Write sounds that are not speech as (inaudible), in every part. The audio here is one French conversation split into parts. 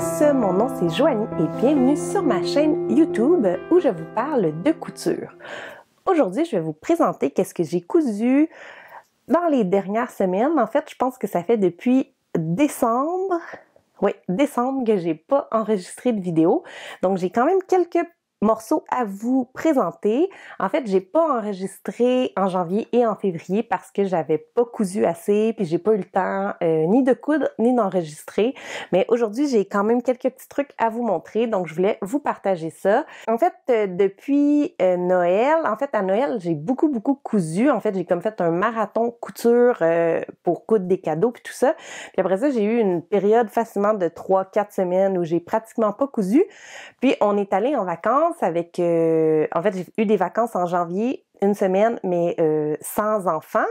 tous, mon nom c'est Joanie et bienvenue sur ma chaîne YouTube où je vous parle de couture. Aujourd'hui, je vais vous présenter qu'est-ce que j'ai cousu dans les dernières semaines. En fait, je pense que ça fait depuis décembre, oui, décembre que j'ai pas enregistré de vidéo. Donc j'ai quand même quelques morceaux à vous présenter. En fait, j'ai pas enregistré en janvier et en février parce que j'avais pas cousu assez, puis j'ai pas eu le temps euh, ni de coudre ni d'enregistrer. Mais aujourd'hui, j'ai quand même quelques petits trucs à vous montrer, donc je voulais vous partager ça. En fait, euh, depuis euh, Noël, en fait à Noël, j'ai beaucoup beaucoup cousu. En fait, j'ai comme fait un marathon couture pour coudre des cadeaux puis tout ça. Puis après ça, j'ai eu une période facilement de 3-4 semaines où j'ai pratiquement pas cousu. Puis on est allé en vacances avec... Euh, en fait, j'ai eu des vacances en janvier, une semaine, mais euh, sans enfants.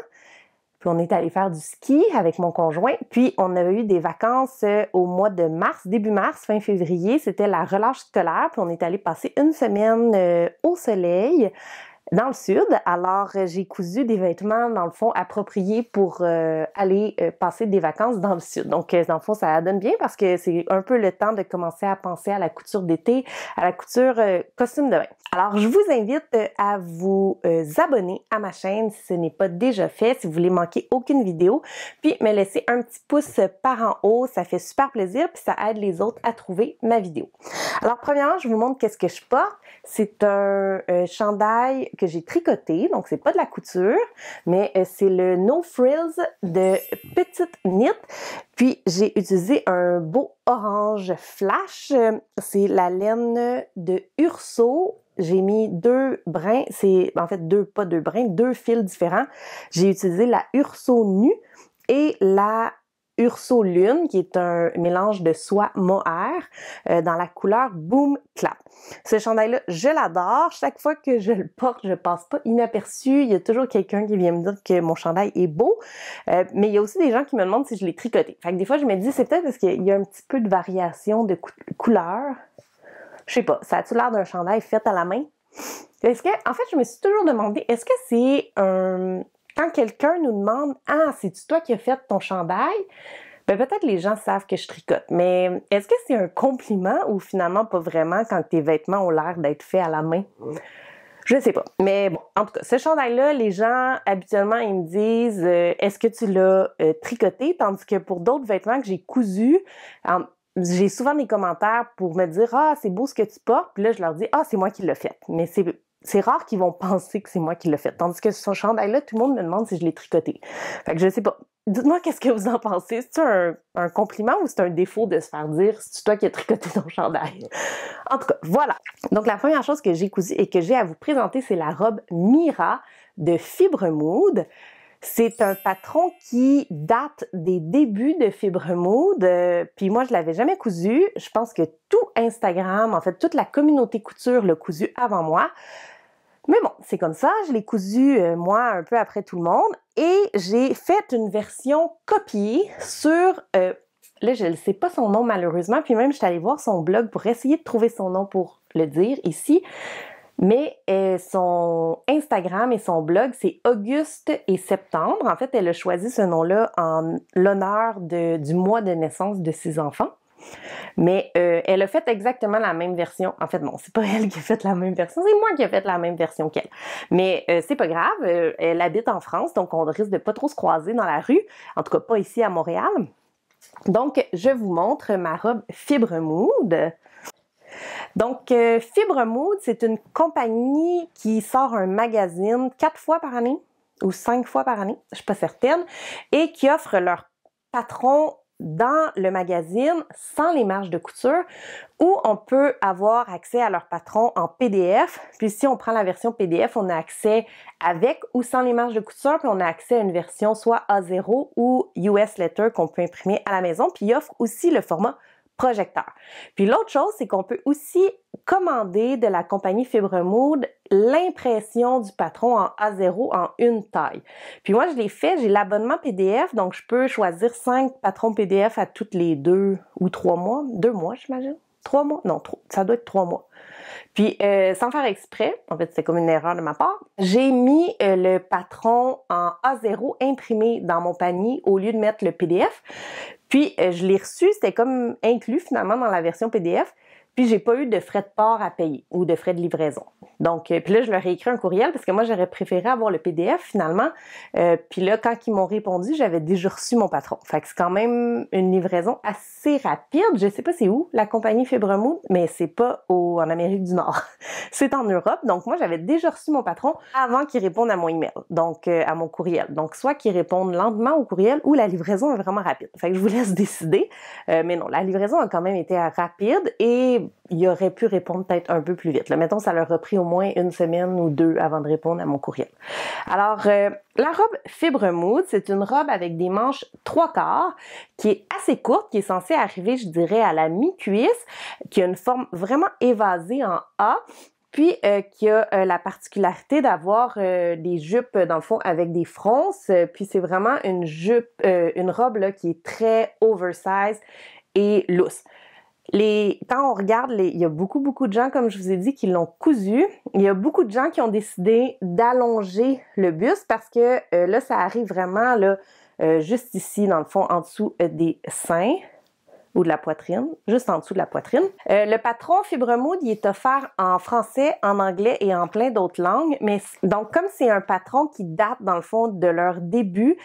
Puis on est allé faire du ski avec mon conjoint. Puis on a eu des vacances euh, au mois de mars, début mars, fin février. C'était la relâche scolaire. Puis on est allé passer une semaine au soleil dans le sud. Alors, euh, j'ai cousu des vêtements, dans le fond, appropriés pour euh, aller euh, passer des vacances dans le sud. Donc, dans le fond, ça donne bien parce que c'est un peu le temps de commencer à penser à la couture d'été, à la couture costume de bain. Alors, je vous invite à vous abonner à ma chaîne si ce n'est pas déjà fait, si vous voulez manquer aucune vidéo, puis me laisser un petit pouce par en haut. Ça fait super plaisir, puis ça aide les autres à trouver ma vidéo. Alors, premièrement, je vous montre qu'est-ce que je porte. C'est un chandail que j'ai tricoté, donc c'est pas de la couture, mais euh, c'est le No Frills de Petite Knit. Puis j'ai utilisé un beau orange flash, c'est la laine de Urso. J'ai mis deux brins, c'est en fait deux, pas deux brins, deux fils différents. J'ai utilisé la Urso nu et la Urso Lune, qui est un mélange de soie mohair euh, dans la couleur Boom Clap. Ce chandail-là, je l'adore. Chaque fois que je le porte, je passe pas inaperçu. Il y a toujours quelqu'un qui vient me dire que mon chandail est beau. Euh, mais il y a aussi des gens qui me demandent si je l'ai tricoté. Fait des fois, je me dis, c'est peut-être parce qu'il y a un petit peu de variation de couleur. Je sais pas, ça a-tu l'air d'un chandail fait à la main? Est-ce que, en fait, je me suis toujours demandé, est-ce que c'est un, quand quelqu'un nous demande Ah, c'est-tu toi qui as fait ton chandail? Ben, peut-être les gens savent que je tricote, mais est-ce que c'est un compliment ou finalement pas vraiment quand tes vêtements ont l'air d'être faits à la main? Je ne sais pas. Mais bon, en tout cas, ce chandail-là, les gens, habituellement, ils me disent euh, est-ce que tu l'as euh, tricoté Tandis que pour d'autres vêtements que j'ai cousus, j'ai souvent des commentaires pour me dire Ah, c'est beau ce que tu portes. Puis là, je leur dis Ah, c'est moi qui l'ai fait. Mais c'est c'est rare qu'ils vont (laughs) penser que c'est moi qui l'ai fait. Tandis que son chandail-là, tout le monde me demande si je l'ai tricoté. Fait que je sais pas. Dites-moi qu'est-ce que vous en pensez. C'est un, un, compliment ou c'est un défaut de se faire dire c'est toi qui as tricoté ton chandail? En tout cas, voilà. Donc, la première chose que j'ai cousue et que j'ai à vous présenter, c'est la robe Mira de Fibre Mood. C'est un patron qui date des débuts de Fibre Mood. Euh, puis moi, je l'avais jamais cousu. Je pense que tout Instagram, en fait, toute la communauté couture l'a cousu avant moi c'est comme ça, je l'ai cousu euh, moi un peu après tout le monde et j'ai fait une version copiée sur euh, là je ne sais pas son nom malheureusement, puis même je suis allée voir son blog pour essayer de trouver son nom pour le dire ici. Mais euh, son Instagram et son blog, c'est Auguste et Septembre. En fait, elle a choisi ce nom-là en l'honneur du mois de naissance de ses enfants. Mais euh, elle a fait exactement la même version. En fait, non, c'est pas (laughs) elle qui a fait la même version, c'est moi qui ai fait la même version qu'elle. Mais euh, c'est pas grave, euh, elle habite en France, donc on risque de pas trop se croiser dans la rue, en tout cas pas ici à Montréal. Donc, je vous montre ma robe Fibre Mood. Donc, Fibre Mood, c'est une compagnie qui sort un magazine quatre fois par année ou cinq fois par année, je suis pas certaine, et qui offre leur patron dans le magazine sans les marges de couture où on peut avoir accès à leur patron en PDF. Puis si on prend la version PDF, on a accès avec ou sans les marges de couture, puis on a accès à une version soit A0 ou US Letter qu'on peut imprimer à la maison. Puis offre aussi le format projecteur. Puis l'autre chose, c'est qu'on peut aussi commander de la compagnie Mood l'impression du patron en A0 en une taille. Puis moi, je l'ai fait, j'ai l'abonnement PDF, donc je peux choisir cinq patrons PDF à toutes les deux ou trois mois, deux mois, j'imagine trois mois, non, ça doit être trois mois. Puis, euh, sans faire exprès, en fait, c'est comme une erreur de ma part, j'ai mis euh, le patron en A0 imprimé dans mon panier au lieu de mettre le PDF. Puis, euh, je l'ai reçu, c'était comme inclus finalement dans la version PDF. Puis j'ai pas eu de frais de port à payer ou de frais de livraison. Donc, euh, puis là, je leur ai écrit un courriel parce que moi, j'aurais préféré avoir le PDF finalement. Euh, puis là, quand ils m'ont répondu, j'avais déjà reçu mon patron. Fait que c'est quand même une livraison assez rapide. Je sais pas c'est où, la compagnie Fibremood, mais c'est pas en Amérique du Nord. (laughs) c'est en Europe. Donc, moi, j'avais déjà reçu mon patron avant qu'il réponde à mon email, donc euh, à mon courriel. Donc, soit qu'il réponde lentement au courriel ou la livraison est vraiment rapide. Fait que je vous laisse décider. mais non, la livraison a quand même été rapide et il aurait pu répondre peut-être un peu plus vite. mettons, ça leur a pris au moins une semaine ou deux avant de répondre à mon courriel. Alors, euh, la robe Fibre Mood, c'est une robe avec des manches trois quarts, qui est assez courte, qui est censée arriver, je dirais, à la mi-cuisse, qui a une forme vraiment évasée en A, puis euh, qui a euh, la particularité d'avoir des jupes dans le fond avec des fronces. puis c'est vraiment une jupe, une robe qui est très oversized et loose. Les, quand on regarde, il y a beaucoup, beaucoup de gens, comme je vous ai dit, qui l'ont cousu. Il y a beaucoup de gens qui ont décidé d'allonger le bus parce que euh, là, ça arrive vraiment là, euh, juste ici, dans le fond, en dessous euh, des seins ou de la poitrine, juste en dessous de la poitrine. le patron Fibremood, il est offert en français, en anglais et en plein d'autres langues. Mais donc, comme c'est un patron qui date dans le fond de leur début,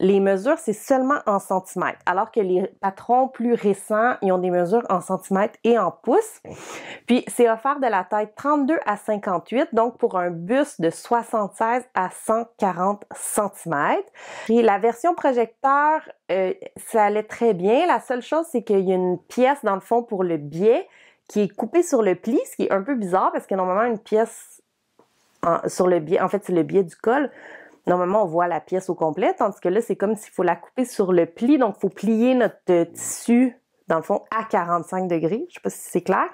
les mesures, c'est seulement en centimètres, alors que les patrons plus récents, ils ont des mesures en centimètres et en pouces. Puis, c'est offert de la taille 32 à 58, donc pour un buste de 76 à 140 cm. Puis, la version projecteur, euh, ça allait très bien. La seule chose, c'est qu'il y a une pièce dans le fond pour le biais qui est coupée sur le pli, ce qui est un peu bizarre parce que normalement, une pièce sur le biais, en fait, c'est le biais du col, normalement, on voit la pièce au complet, tandis que là, c'est comme s'il faut la couper sur le pli. Donc, il faut plier notre euh, tissu, dans le fond, à 45 degrés. Je ne sais pas si c'est clair.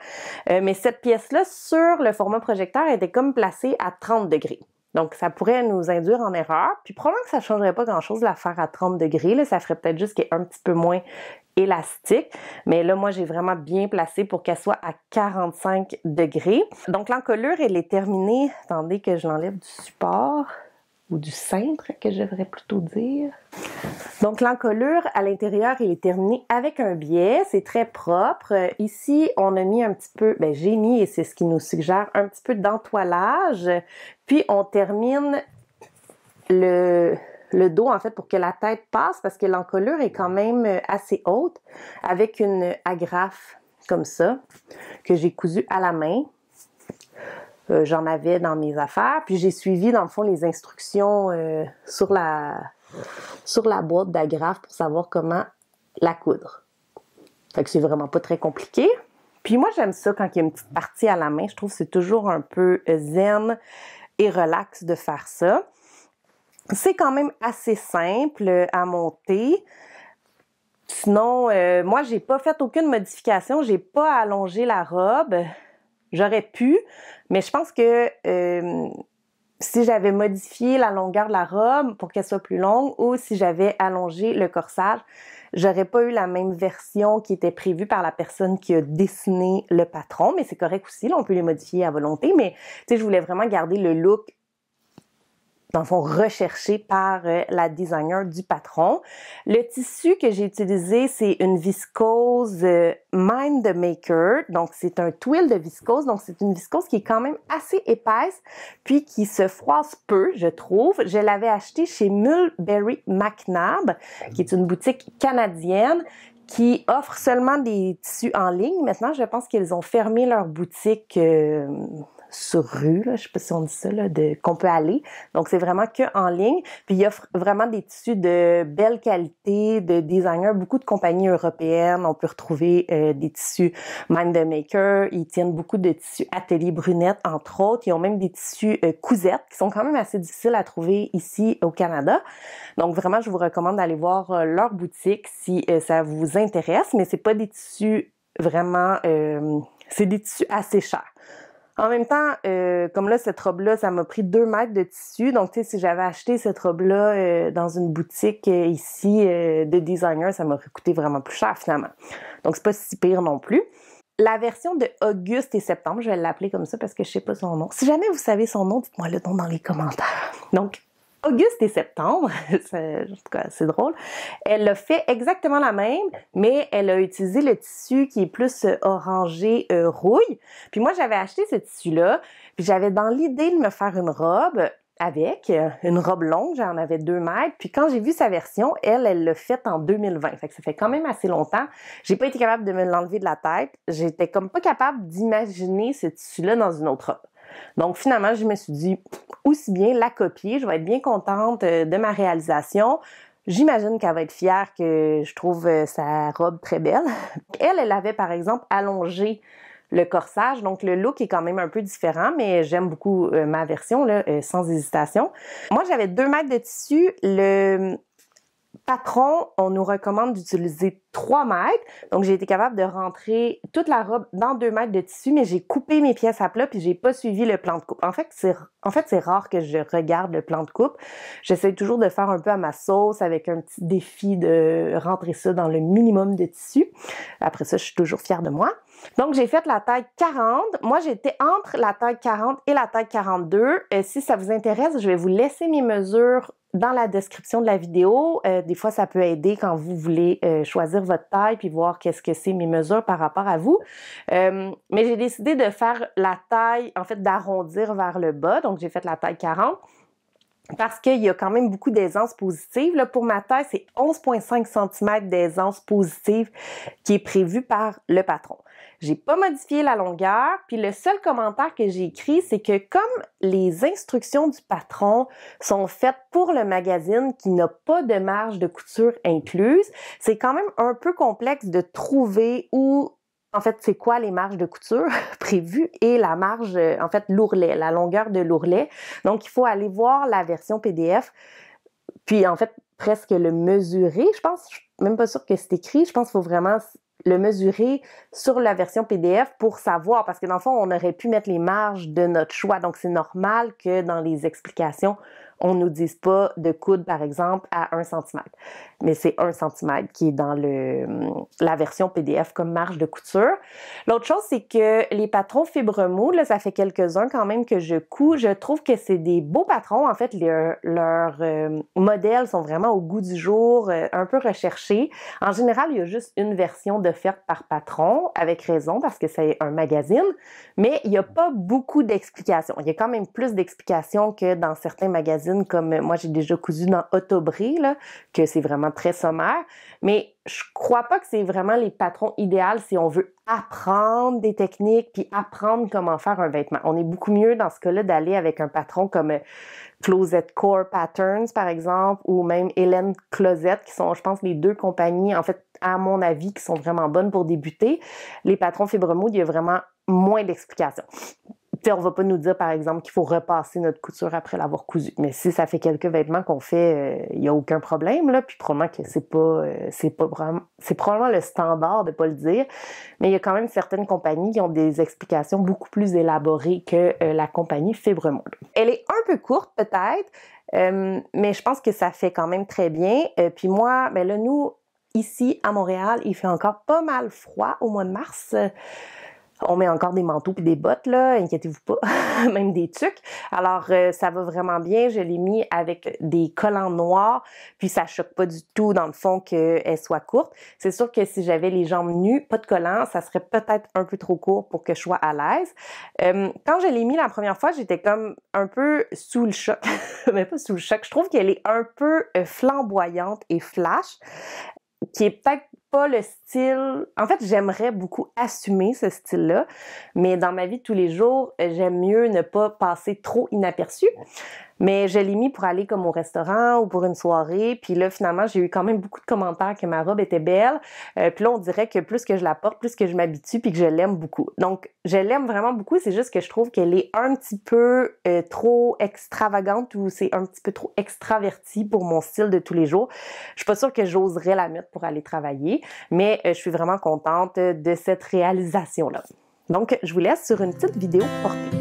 Euh, mais cette pièce-là, sur le format projecteur, était comme placée à 30 degrés. Donc, ça pourrait nous induire en erreur. Puis, probablement que ça ne changerait pas grand-chose de la faire à 30 degrés. Là, ça ferait peut-être juste qu'elle est un petit peu moins élastique. Mais là, moi, j'ai vraiment bien placé pour qu'elle soit à 45 degrés. Donc, l'encolure, elle est terminée. Attendez que je l'enlève du support ou du cintre, que j'aimerais plutôt dire. Donc l'encolure à l'intérieur, il est terminé avec un biais, c'est très propre. Euh, ici, on a mis un petit peu, ben, j'ai mis, et c'est ce qui nous suggère, un petit peu d'entoilage. Puis on termine le, le dos en fait pour que la tête passe parce que l'encolure est quand même euh, assez haute avec une agrafe comme ça que j'ai cousue à la main. Euh, j'en avais dans mes affaires. Puis j'ai suivi, dans le fond, les instructions euh, sur, la, sur la boîte d'agrafe pour savoir comment la coudre. Fait que c'est vraiment pas très compliqué. Puis moi, j'aime ça quand il y a une petite partie à la main. Je trouve que c'est toujours un peu zen et relax de faire ça. C'est quand même assez simple à monter. Sinon, euh, moi, j'ai pas fait aucune modification. J'ai pas allongé la robe. J'aurais pu, mais je pense que euh, si j'avais modifié la longueur de la robe pour qu'elle soit plus longue ou si j'avais allongé le corsage, j'aurais pas eu la même version qui était prévue par la personne qui a dessiné le patron, mais c'est correct aussi, on peut les modifier à volonté, mais tu je voulais vraiment garder le look dans le fond, recherché par euh, la designer du patron. Le tissu que j'ai utilisé, c'est une viscose euh, Mind Maker. Donc, c'est un twill de viscose. Donc, c'est une viscose qui est quand même assez épaisse, puis qui se froisse peu, je trouve. Je l'avais acheté chez Mulberry McNab, qui est une boutique canadienne qui offre seulement des tissus en ligne. Maintenant, je pense qu'ils ont fermé leur boutique... Euh, sur rue, là, je sais pas si on dit ça, de, qu'on peut aller. Donc, c'est vraiment que en ligne. Puis, il offre vraiment des tissus de belle qualité, de designers, beaucoup de compagnies européennes. On peut retrouver euh, des tissus Mind the Maker. Ils tiennent beaucoup de tissus Atelier Brunette, entre autres. Ils ont même des tissus euh, cousettes qui sont quand même assez difficiles à trouver ici au Canada. Donc, vraiment, je vous recommande d'aller voir euh, leur boutique si ça vous intéresse. Mais c'est pas des tissus vraiment... c'est des tissus assez chers. En même temps, euh, comme là, cette robe-là, ça m'a pris deux mètres de tissu. Donc, tu sais, si j'avais acheté cette robe-là euh, dans une boutique euh, ici de designer, ça m'aurait coûté vraiment plus cher finalement. Donc, c'est pas si pire non plus. La version de Auguste et Septembre, je vais l'appeler comme ça parce que je sais pas son nom. Si jamais vous savez son nom, dites-moi le nom dans les commentaires. Donc, Auguste et septembre, (laughs) c'est, en tout cas c'est drôle, elle a fait exactement la même, mais elle a utilisé le tissu qui est plus euh, orangé euh, rouille. Puis moi, j'avais acheté ce tissu-là, puis j'avais dans l'idée de me faire une robe avec, euh, une robe longue, j'en avais deux mètres. Puis quand j'ai vu sa version, elle, elle l'a faite en 2020. Fait ça fait quand même assez longtemps. J'ai pas été capable de me l'enlever de la tête. J'étais comme pas capable d'imaginer ce tissu-là dans une autre robe. Donc finalement, je me suis dit, aussi bien la copier, je vais être bien contente euh, de ma réalisation. J'imagine qu'elle va être fière que je trouve euh, sa robe très belle. (laughs) Elle, elle avait par exemple allongé le corsage, donc le look est quand même un peu différent, mais j'aime beaucoup euh, ma version, sans hésitation. Moi, j'avais deux mètres de tissu. Le, patron, on nous recommande d'utiliser 3 mètres. Donc, j'ai été capable de rentrer toute la robe dans 2 mètres de tissu, mais j'ai coupé mes pièces à plat puis j'ai pas suivi le plan de coupe. En fait, c'est, en fait, c'est rare que je regarde le plan de coupe. J'essaie toujours de faire un peu à ma sauce avec un petit défi de rentrer ça dans le minimum de tissu. Après ça, je suis toujours fière de moi. Donc, j'ai fait la taille 40. Moi, j'étais entre la taille 40 et la taille 42. Euh, si ça vous intéresse, je vais vous laisser mes mesures dans la description de la vidéo. Euh, des fois, ça peut aider quand vous voulez euh, choisir votre taille puis voir qu'est-ce que c'est mes mesures par rapport à vous. mais j'ai décidé de faire la taille, en fait, d'arrondir vers le bas. Donc, j'ai fait la taille 40 parce qu'il y a quand même beaucoup d'aisance positive. pour ma taille, c'est 11,5 cm d'aisance positive qui est prévue par le patron. J'ai pas modifié la longueur, puis le seul commentaire que j'ai écrit, c'est que comme les instructions du patron sont faites pour le magazine qui n'a pas de marge de couture incluse, c'est quand même un peu complexe de trouver où en fait, c'est quoi les marges de couture (laughs) prévues et la marge, euh, en fait, l'ourlet, la longueur de l'ourlet. Donc, il faut aller voir la version PDF, puis en fait, presque le mesurer. Je pense, je suis même pas sûre que c'est écrit. Je pense qu'il faut vraiment le mesurer sur la version PDF pour savoir, parce que dans le fond, on aurait pu mettre les marges de notre choix. Donc, c'est normal que dans les explications, on nous dise pas de coude, par exemple, à 1 cm. Mais c'est 1 cm qui est dans le, hum, la version PDF comme marge de couture. L'autre chose, c'est que les patrons fibre là, ça fait quelques-uns quand même que je couds. Je trouve que c'est des beaux patrons. En fait, leurs euh, modèles sont vraiment au goût du jour, euh, un peu recherchés. En général, il y a juste une version d'offerte par patron, avec raison, parce que c'est un magazine. Mais il n'y a pas beaucoup d'explications. Il y a quand même plus d'explications que dans certains magazines comme euh, moi j'ai déjà cousu dans Autobré, que c'est vraiment très sommaire. Mais je crois pas que c'est vraiment les patrons idéaux si on veut apprendre des techniques puis apprendre comment faire un vêtement. On est beaucoup mieux dans ce cas-là d'aller avec un patron comme euh, Closet Core Patterns, par exemple, ou même Hélène Closet, qui sont, je pense, les deux compagnies, en fait, à mon avis, qui sont vraiment bonnes pour débuter. Les patrons Fibremo, il y a vraiment moins d'explications. On on va pas nous dire, par exemple, qu'il faut repasser notre couture après l'avoir cousue. Mais si ça fait quelques vêtements qu'on fait, il euh, n'y a aucun problème. Là. Puis probablement que c'est pas, euh, c'est pas vraiment, c'est probablement le standard de ne pas le dire. Mais il y a quand même certaines compagnies qui ont des explications beaucoup plus élaborées que euh, la compagnie Fibremonde. Elle est un peu courte peut-être, mais je pense que ça fait quand même très bien. puis moi, ben là, nous, ici à Montréal, il fait encore pas mal froid au mois de mars. On met encore des manteaux puis des bottes, là, inquiétez-vous pas, (laughs) même des tucs. Alors, euh, ça va vraiment bien. Je l'ai mis avec des collants noirs, puis ça choque pas du tout, dans le fond, qu'elle soit courte. C'est sûr que si j'avais les jambes nues, pas de collants, ça serait peut-être un peu trop court pour que je sois à l'aise. Euh, quand je l'ai mis la première fois, j'étais comme un peu sous le choc, (laughs) mais pas sous le choc. Je trouve qu'elle est un peu euh, flamboyante et flash, qui est peut-être le style. En fait, j'aimerais beaucoup assumer ce style-là, mais dans ma vie de tous les jours, euh, j'aime mieux ne pas passer trop inaperçu. Mais je l'ai mis pour aller comme au restaurant ou pour une soirée. Puis là, finalement, j'ai eu quand même beaucoup de commentaires que ma robe était belle. Euh, puis là, on dirait que plus que je la porte, plus que je m'habitue, puis que je l'aime beaucoup. Donc, je l'aime vraiment beaucoup. C'est juste que je trouve qu'elle est un petit peu euh, trop extravagante ou c'est un petit peu trop extraverti pour mon style de tous les jours. Je suis pas sûre que j'oserais la mettre pour aller travailler, mais euh, je suis vraiment contente de cette réalisation-là. Donc, je vous laisse sur une petite vidéo portée.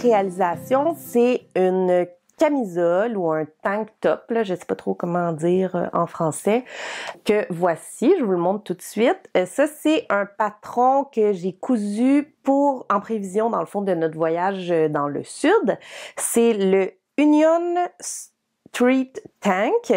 réalisation, c'est une camisole ou un tank top, je ne sais pas trop comment dire euh, en français, que voici, je vous le montre tout de suite. Euh, ça, c'est un patron que j'ai cousu pour, en prévision, dans le fond, de notre voyage euh, dans le sud. C'est le Union Street Tank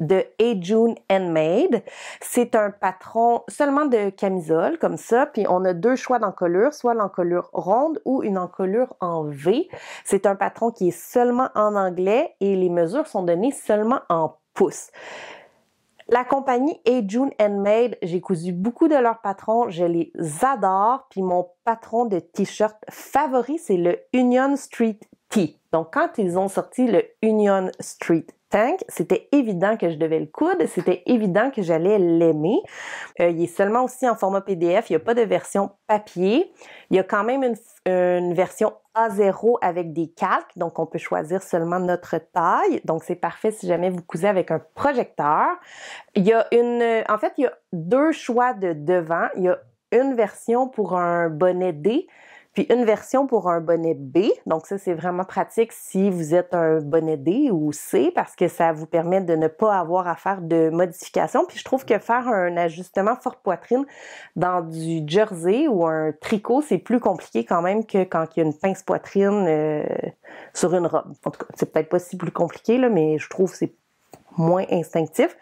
de Hey June Made, C'est un patron seulement de camisole, comme ça. Puis on a deux choix d'encolure, soit l'encolure ronde ou une encolure en V. C'est un patron qui est seulement en anglais et les mesures sont données seulement en pouces. La compagnie A June Made, j'ai cousu beaucoup de leurs patrons, je les adore. Puis mon patron de t-shirt favori, c'est le Union Street Tee. Donc quand ils ont sorti le Union Street c'était évident que je devais le coudre, c'était évident que j'allais l'aimer. Euh, il est seulement aussi en format PDF, il n'y a pas de version papier. Il y a quand même une, une version A0 avec des calques, donc on peut choisir seulement notre taille. Donc c'est parfait si jamais vous cousez avec un projecteur. Il y a une, en fait, il y a deux choix de devant. Il y a une version pour un bonnet D puis une version pour un bonnet B. Donc ça, c'est vraiment pratique si vous êtes un bonnet D ou C parce que ça vous permet de ne pas avoir à faire de modifications. Puis je trouve que faire un ajustement fort poitrine dans du jersey ou un tricot, c'est plus compliqué quand même que quand il y a une pince poitrine euh, sur une robe. En tout cas, c'est peut-être pas si plus compliqué, mais je trouve que c'est moins instinctif.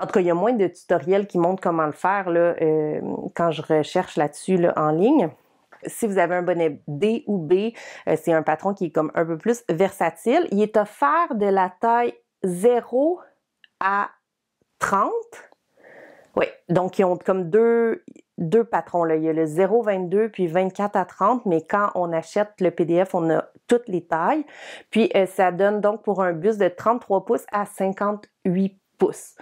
En tout cas, il y a moins de tutoriels qui montrent comment le faire euh, quand je recherche là-dessus en ligne. Si vous avez un bonnet D ou B, euh, c'est un patron qui est comme un peu plus versatile. Il est offert de la taille 0 à 30. Oui, donc ils ont comme deux, deux patrons. Là. Il y a le 0,22 puis 24 à 30, mais quand on achète le PDF, on a toutes les tailles. Puis euh, ça donne donc pour un bus de 33 pouces à 58 pouces.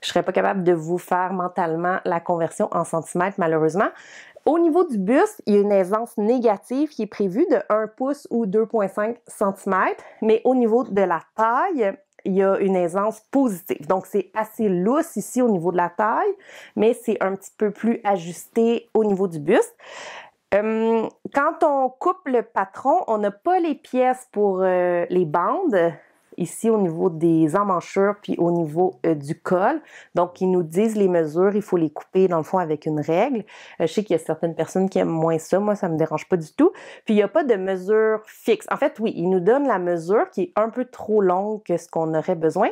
Je ne serais pas capable de vous faire mentalement la conversion en centimètres, malheureusement. Au niveau du buste, il y a une aisance négative qui est prévue de 1 pouce ou 2,5 cm, mais au niveau de la taille, il y a une aisance positive. Donc, c'est assez lousse ici au niveau de la taille, mais c'est un petit peu plus ajusté au niveau du buste. Hum, quand on coupe le patron, on n'a pas les pièces pour euh, les bandes ici au niveau des emmanchures puis au niveau euh, du col. Donc, ils nous disent les mesures, il faut les couper dans le fond avec une règle. Euh, je sais qu'il y a certaines personnes qui aiment moins ça, moi ça me dérange pas du tout. Puis il n'y a pas de mesure fixe. En fait, oui, ils nous donnent la mesure qui est un peu trop longue que ce qu'on aurait besoin.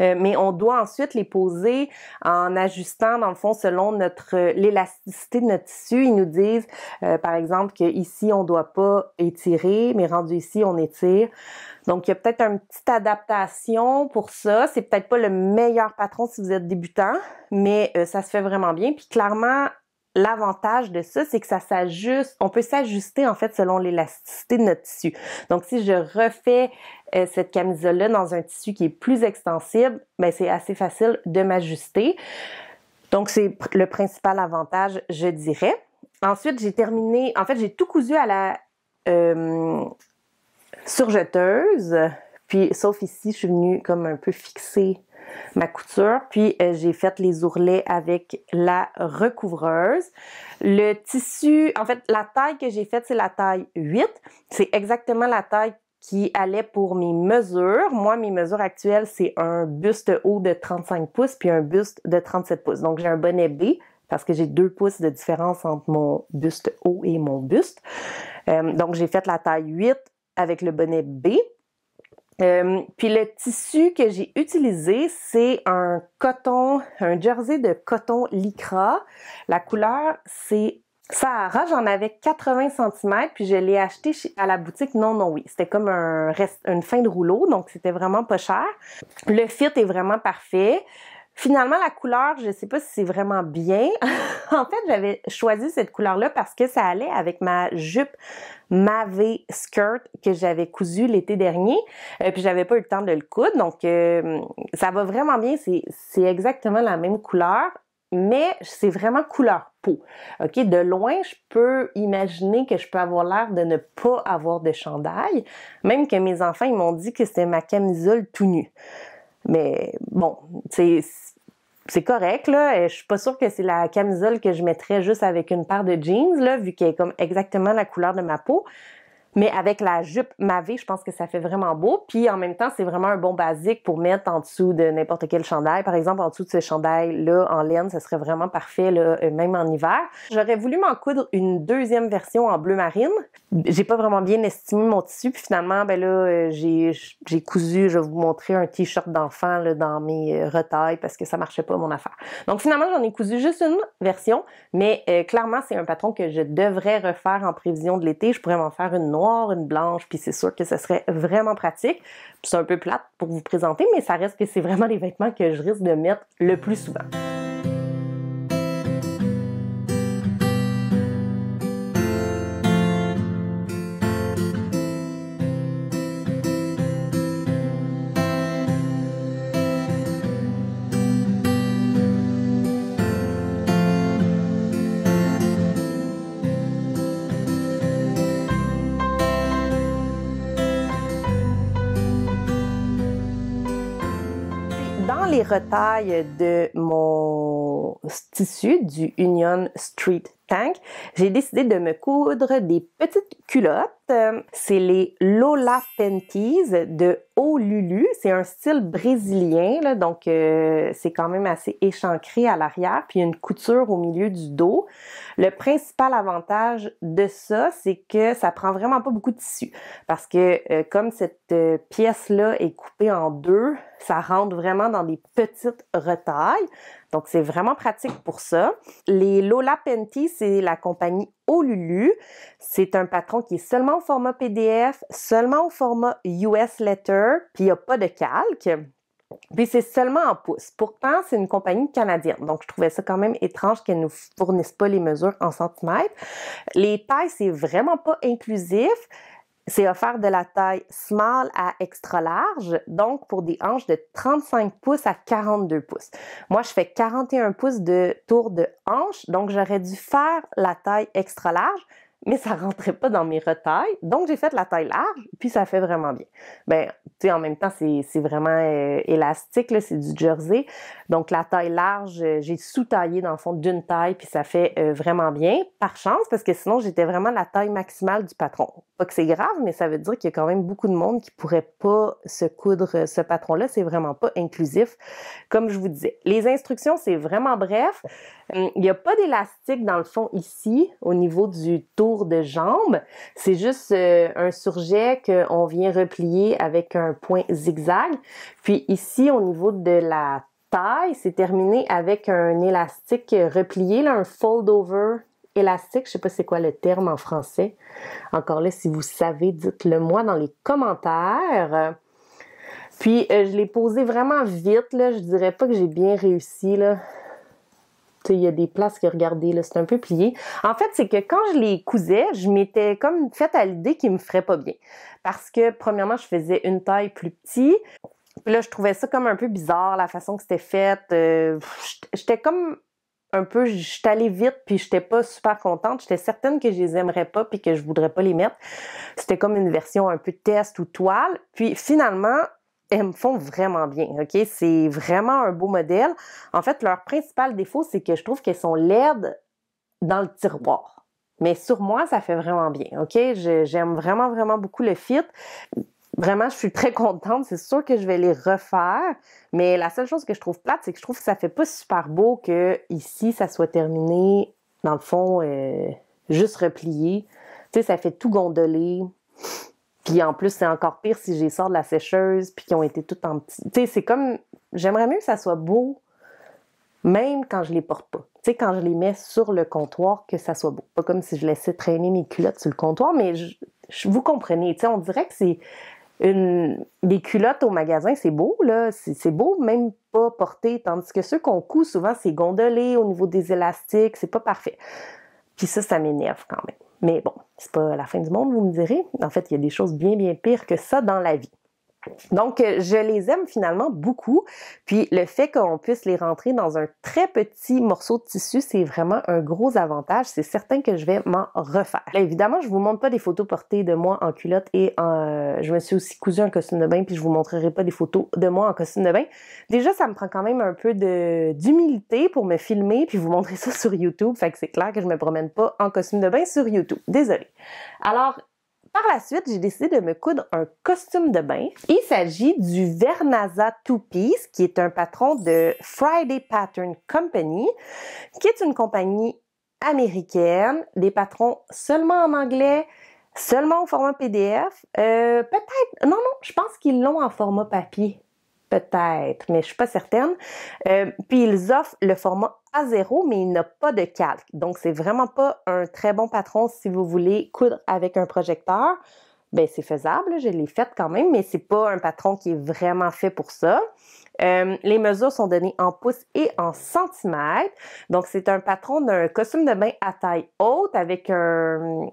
Euh, mais on doit ensuite les poser en ajustant dans le fond selon notre euh, l'élasticité de notre tissu. Ils nous disent euh, par exemple que ici on doit pas étirer, mais rendu ici on étire. Donc il y a peut-être une petite adaptation pour ça. C'est peut-être pas le meilleur patron si vous êtes débutant, mais ça se fait vraiment bien. Puis clairement L'avantage de ça, c'est que ça s'ajuste, on peut s'ajuster en fait selon l'élasticité de notre tissu. Donc si je refais euh, cette camisole-là dans un tissu qui est plus extensible, ben, c'est assez facile de m'ajuster. Donc c'est le principal avantage, je dirais. Ensuite, j'ai terminé, en fait j'ai tout cousu à la euh, surjeteuse, puis sauf ici, je suis venue comme un peu fixer ma couture. Puis euh, j'ai fait les ourlets avec la recouvreuse. Le tissu, en fait, la taille que j'ai faite, c'est la taille 8. C'est exactement la taille qui allait pour mes mesures. Moi, mes mesures actuelles, c'est un buste haut de 35 pouces puis un buste de 37 pouces. Donc, j'ai un bonnet B parce que j'ai deux pouces de différence entre mon buste haut et mon buste. Euh, donc, j'ai fait la taille 8 avec le bonnet B. Euh, puis le tissu que j'ai utilisé, c'est un coton, un jersey de coton lycra. La couleur, c'est Sahara. J'en avais 80 cm, puis je l'ai acheté à la boutique Non Non Oui. C'était comme un une fin de rouleau, donc c'était vraiment pas cher. Le fit est vraiment parfait. Finalement, la couleur, je ne sais pas si c'est vraiment bien. (laughs) en fait, j'avais choisi cette couleur-là parce que ça allait avec ma jupe Mave Skirt que j'avais cousue l'été dernier. Euh, puis j'avais pas eu le temps de le coudre. Donc, euh, ça va vraiment bien. C'est exactement la même couleur mais c'est vraiment couleur peau. OK, de loin, je peux imaginer que je peux avoir l'air de ne pas avoir de chandail, même que mes enfants ils m'ont dit que c'était ma camisole tout nue. Mais bon, c'est correct, là. Je suis pas sûre que c'est la camisole que je mettrais juste avec une paire de jeans, là, vu qu'elle est comme exactement la couleur de ma peau. Mais avec la jupe Mavé, je pense que ça fait vraiment beau. Puis en même temps, c'est vraiment un bon basique pour mettre en dessous de n'importe quel chandail. Par exemple, en dessous de ce chandail-là en laine, ça serait vraiment parfait, là, euh, même en hiver. J'aurais voulu m'en coudre une deuxième version en bleu marine. J'ai pas vraiment bien estimé mon tissu. Puis finalement, ben là, euh, j'ai cousu, je vais vous montrer un t-shirt d'enfant dans mes euh, retailles parce que ça marchait pas mon affaire. Donc finalement, j'en ai cousu juste une version, mais clairement, c'est un patron que je devrais refaire en prévision de l'été. Je pourrais m'en faire une autre une blanche, puis c'est sûr que ce serait vraiment pratique. C'est un peu plate pour vous présenter, mais ça reste que c'est vraiment les vêtements que je risque de mettre le plus souvent. retaille de mon tissu du Union Street tank, j'ai décidé de me coudre des petites culottes. Euh, c'est les Lola Panties de Lulu. C'est un style brésilien, donc euh, c'est quand même assez échancré à l'arrière, puis une couture au milieu du dos. Le principal avantage de ça, c'est que ça prend vraiment pas beaucoup de tissu, parce que euh, comme cette pièce-là est coupée en deux, ça rentre vraiment dans des petites retailles. Donc, c'est vraiment pratique pour ça. Les Lola Panties c'est la compagnie Olulu. C'est un patron qui est seulement au format PDF, seulement au format US Letter, puis il n'y a pas de calque. Puis c'est seulement en pouces. Pourtant, c'est une compagnie canadienne. Donc, je trouvais ça quand même étrange qu'elle ne nous fournisse pas les mesures en centimètres. Les tailles, c'est vraiment pas inclusif. C'est offert de la taille small à extra large, donc pour des hanches de 35 pouces à 42 pouces. Moi, je fais 41 pouces de tour de hanche, donc j'aurais dû faire la taille extra large, mais ça rentrait pas dans mes retailles. Donc, j'ai fait la taille large, puis ça fait vraiment bien. Ben, tu sais, en même temps, c'est vraiment euh, élastique, là, c'est du jersey. Donc, la taille large, euh, j'ai sous-taillé dans le fond d'une taille, puis ça fait euh, vraiment bien, par chance, parce que sinon, j'étais vraiment la taille maximale du patron. Pas que c'est grave, mais ça veut dire qu'il y a quand même beaucoup de monde qui pourrait pas se coudre ce patron-là. C'est vraiment pas inclusif, comme je vous disais. Les instructions, c'est vraiment bref. Euh, il n'y a pas d'élastique dans le fond ici au niveau du tour de jambe. C'est juste euh, un surjet qu'on vient replier avec un point zigzag. Puis ici au niveau de la taille, c'est terminé avec un élastique replié, un fold-over élastique. Je sais pas c'est quoi le terme en français. Encore là, si vous savez, dites-le moi dans les commentaires. Puis, euh, je l'ai posé vraiment vite, là. Je dirais pas que j'ai bien réussi, là il y a des places que regardaient là, c'est un peu plié. En fait, c'est que quand je les cousais, je m'étais comme faite à l'idée qu'ils me feraient pas bien. Parce que, premièrement, je faisais une taille plus petite. Puis là, je trouvais ça comme un peu bizarre, la façon que c'était fait. Euh, j'étais comme un peu, j'étais allée vite, puis j'étais pas super contente. J'étais certaine que je les aimerais pas, puis que je voudrais pas les mettre. C'était comme une version un peu test ou toile. Puis finalement, elles me font vraiment bien. OK? C'est vraiment un beau modèle. En fait, leur principal défaut, c'est que je trouve qu'elles sont laides dans le tiroir. Mais sur moi, ça fait vraiment bien. OK? J'aime vraiment, vraiment beaucoup le fit. Vraiment, je suis très contente. C'est sûr que je vais les refaire. Mais la seule chose que je trouve plate, c'est que je trouve que ça fait pas super beau que ici, ça soit terminé, dans le fond, euh, juste replié. Tu sais, ça fait tout gondoler. Puis en plus, c'est encore pire si j'ai sort de la sécheuse, puis qu'ils ont été toutes en petit. Tu sais, c'est comme. J'aimerais mieux que ça soit beau, même quand je les porte pas. Tu sais, quand je les mets sur le comptoir, que ça soit beau. Pas comme si je laissais traîner mes culottes sur le comptoir, mais je, vous comprenez. Tu sais, on dirait que c'est. Une, les culottes au magasin, c'est beau, là. C'est beau, même pas porté. Tandis que ceux qu'on coud, souvent, c'est gondolé au niveau des élastiques. C'est pas parfait. Puis ça, ça m'énerve quand même. Mais bon, c'est pas la fin du monde, vous me direz. En fait, il y a des choses bien, bien pires que ça dans la vie. Donc, euh, je les aime finalement beaucoup. Puis, le fait qu'on puisse les rentrer dans un très petit morceau de tissu, c'est vraiment un gros avantage. C'est certain que je vais m'en refaire. évidemment, je vous montre pas des photos portées de moi en culotte et en... Euh, je me suis aussi cousu un costume de bain, puis je vous montrerai pas des photos de moi en costume de bain. Déjà, ça me prend quand même un peu d'humilité pour me filmer puis vous montrer ça sur YouTube. Fait que c'est clair que je me promène pas en costume de bain sur YouTube. Désolée. Alors, par la suite, j'ai décidé de me coudre un costume de bain. Il s'agit du Vernaza Two Piece, qui est un patron de Friday Pattern Company, qui est une compagnie américaine, des patrons seulement en anglais, seulement au format PDF. Euh, peut-être, non, non, je pense qu'ils l'ont en format papier. Peut-être, mais je suis pas certaine. Euh, puis ils offrent le format à zéro, mais il n'a pas de calque. Donc, c'est vraiment pas un très bon patron si vous voulez coudre avec un projecteur. Ben, c'est faisable, je l'ai fait quand même, mais c'est pas un patron qui est vraiment fait pour ça. Euh, les mesures sont données en pouces et en centimètres. Donc, c'est un patron d'un costume de bain à taille haute avec le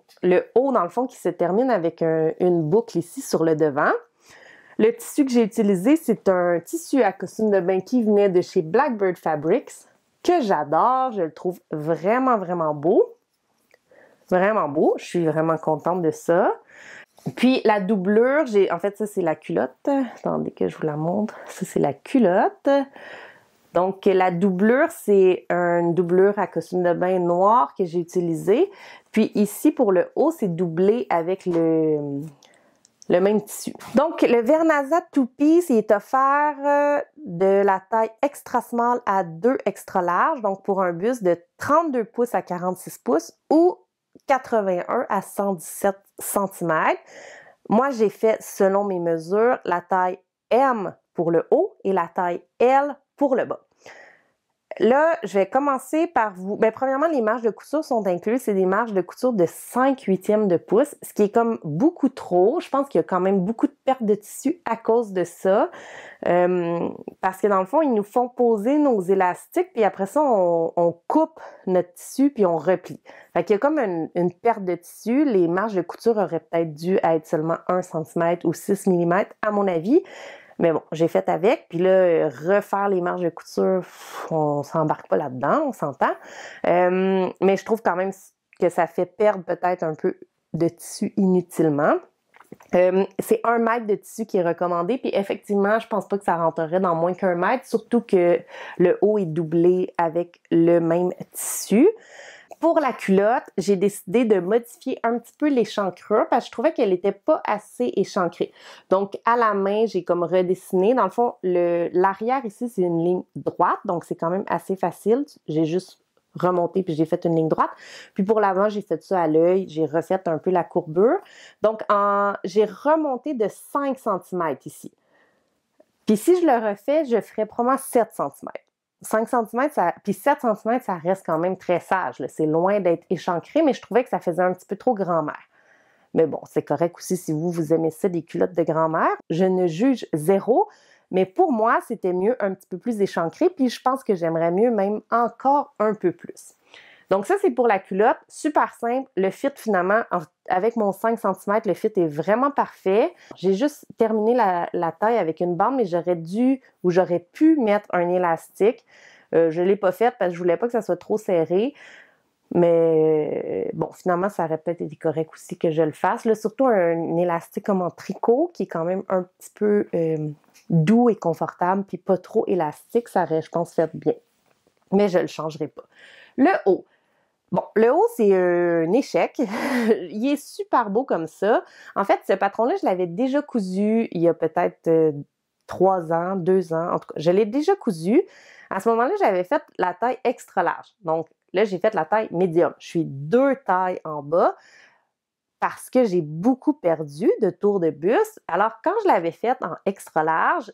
haut, dans le fond, qui se termine avec une boucle ici sur le devant. Le tissu que j'ai utilisé, c'est un tissu à costume de bain qui venait de chez Blackbird Fabrics que j'adore. Je le trouve vraiment, vraiment beau. Vraiment beau. Je suis vraiment contente de ça. Puis la doublure, j'ai en fait ça c'est la culotte. Attendez que je vous la montre. Ça c'est la culotte. Donc la doublure, c'est une doublure à costume de bain noir que j'ai utilisée. Puis ici pour le haut, c'est doublé avec le le même tissu. Donc, le Vernazza Two Piece est offert euh, de la taille extra small à 2 extra large, donc pour un bus de 32 pouces à 46 pouces ou 81 à 117 cm. Moi, j'ai fait, selon mes mesures, la taille M pour le haut et la taille L pour le bas. Là, je vais commencer par vous. Bien, premièrement, les marges de couture sont incluses. C'est des marges de couture de 5 huitièmes de pouce, ce qui est comme beaucoup trop. Je pense qu'il y a quand même beaucoup de pertes de tissu à cause de ça. Euh, parce que dans le fond, ils nous font poser nos élastiques, puis après ça, on, coupe notre tissu, puis on replie. Fait qu'il y a comme une, une, perte de tissu. Les marges de couture auraient peut-être dû être seulement 1 cm ou 6 mm, à mon avis. Mais bon, j'ai fait avec. Puis là, refaire les marges de couture, on s'embarque pas là-dedans, on s'entend. Euh, mais je trouve quand même que ça fait perdre peut-être un peu de tissu inutilement. Euh, c'est un mètre de tissu qui est recommandé, puis effectivement, je pense pas que ça rentrerait dans moins qu'un mètre, surtout que le haut est doublé avec le même tissu pour la culotte, j'ai décidé de modifier un petit peu l'échancrure parce que je trouvais qu'elle n'était pas assez échancrée. Donc, à la main, j'ai comme redessiné. Dans le fond, l'arrière ici, c'est une ligne droite, donc c'est quand même assez facile. J'ai juste remonté puis j'ai fait une ligne droite. Puis pour l'avant, j'ai fait ça à l'œil, j'ai refait un peu la courbure. Donc, j'ai remonté de 5 cm ici. Puis si je le refais, je ferai probablement 7 cm. 5 cm, ça, puis 7 cm, ça reste quand même très sage. C'est loin d'être échancré, mais je trouvais que ça faisait un petit peu trop grand-mère. Mais bon, c'est correct aussi si vous, vous aimez ça, des culottes de grand-mère. Je ne juge zéro, mais pour moi, c'était mieux un petit peu plus échancré, puis je pense que j'aimerais mieux même encore un peu plus. Donc ça, c'est pour la culotte. Super simple. Le fit, finalement, avec mon 5 cm, le fit est vraiment parfait. J'ai juste terminé la, taille avec une bande, mais j'aurais dû ou j'aurais pu mettre un élastique. Euh, je ne l'ai pas fait parce que je voulais pas que ça soit trop serré. Mais euh, bon, finalement, ça aurait peut-être été correct aussi que je le fasse. Là, surtout un, élastique comme en tricot, qui est quand même un petit peu euh, doux et confortable, puis pas trop élastique, ça aurait, je pense, bien. Mais je le changerai pas. Le haut. Bon, le haut, c'est un échec. (laughs) il est super beau comme ça. En fait, ce patron-là, je l'avais déjà cousu il y a peut-être euh, trois ans, deux ans. En tout cas, je l'ai déjà cousu. À ce moment-là, j'avais fait la taille extra large. Donc, là, j'ai fait la taille médium. Je suis deux tailles en bas parce que j'ai beaucoup perdu de tour de bus. Alors, quand je l'avais fait en extra large,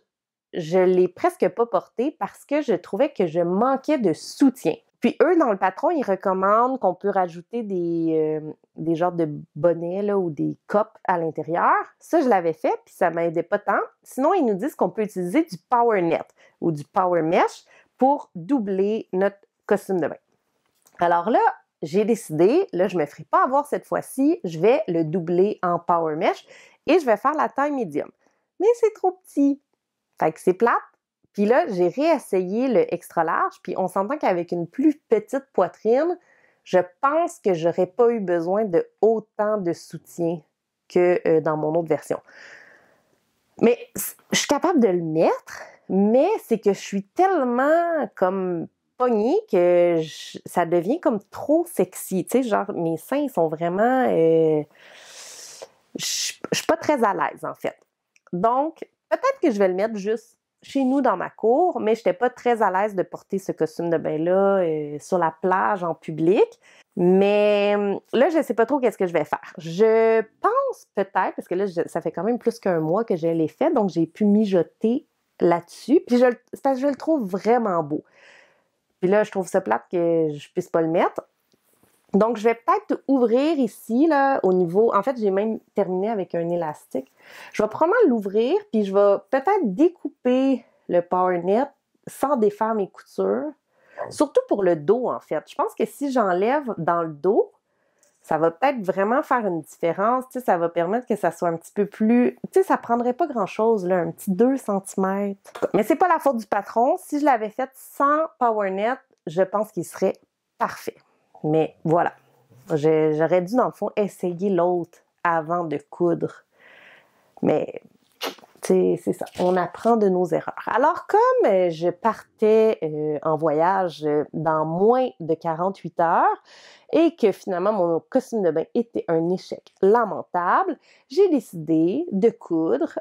je l'ai presque pas porté parce que je trouvais que je manquais de soutien. Puis eux, dans le patron, ils recommandent qu'on peut rajouter des, euh, genres de bonnets là, ou des copes à l'intérieur. Ça, je l'avais fait, puis ça m'aidait pas tant. Sinon, ils nous disent qu'on peut utiliser du power net ou du power mesh pour doubler notre costume de bain. Alors là, j'ai décidé, là, je me ferai pas avoir cette fois-ci, je vais le doubler en power mesh et je vais faire la taille médium. Mais c'est trop petit. Fait que c'est plate, puis là, j'ai réessayé le extra large, puis on s'entend qu'avec une plus petite poitrine, je pense que j'aurais pas eu besoin de autant de soutien que euh, dans mon autre version. Mais je suis capable de le mettre, mais c'est que je suis tellement comme pognée que ça devient comme trop sexy. Tu sais, genre, mes seins, sont vraiment. Euh, je, je suis pas très à l'aise, en fait. Donc, peut-être que je vais le mettre juste chez nous dans ma cour, mais je n'étais pas très à l'aise de porter ce costume de bain-là euh, sur la plage en public. Mais hum, là, je ne sais pas trop qu'est-ce que je vais faire. Je pense peut-être, parce que là, ça fait quand même plus qu'un mois que je l'ai fait, donc j'ai pu mijoter là-dessus. Puis je, je le trouve vraiment beau. Puis là, je trouve ça plate que je puisse pas le mettre. Donc, je vais peut-être ouvrir ici, là, au niveau... En fait, j'ai même terminé avec un élastique. Je vais probablement l'ouvrir, puis je vais peut-être découper le power net sans défaire mes coutures. Surtout pour le dos, en fait. Je pense que si j'enlève dans le dos, ça va peut-être vraiment faire une différence. Tu sais, ça va permettre que ça soit un petit peu plus. Tu sais, ça prendrait pas grand-chose, là, un petit 2 cm. Mais c'est pas la faute du patron. Si je l'avais fait sans power net, je pense qu'il serait parfait. Mais voilà, j'aurais dû, dans le fond, essayer l'autre avant de coudre. Mais c'est ça, on apprend de nos erreurs. Alors comme euh, je partais euh, en voyage euh, dans moins de 48 heures et que finalement mon costume de bain était un échec lamentable, j'ai décidé de coudre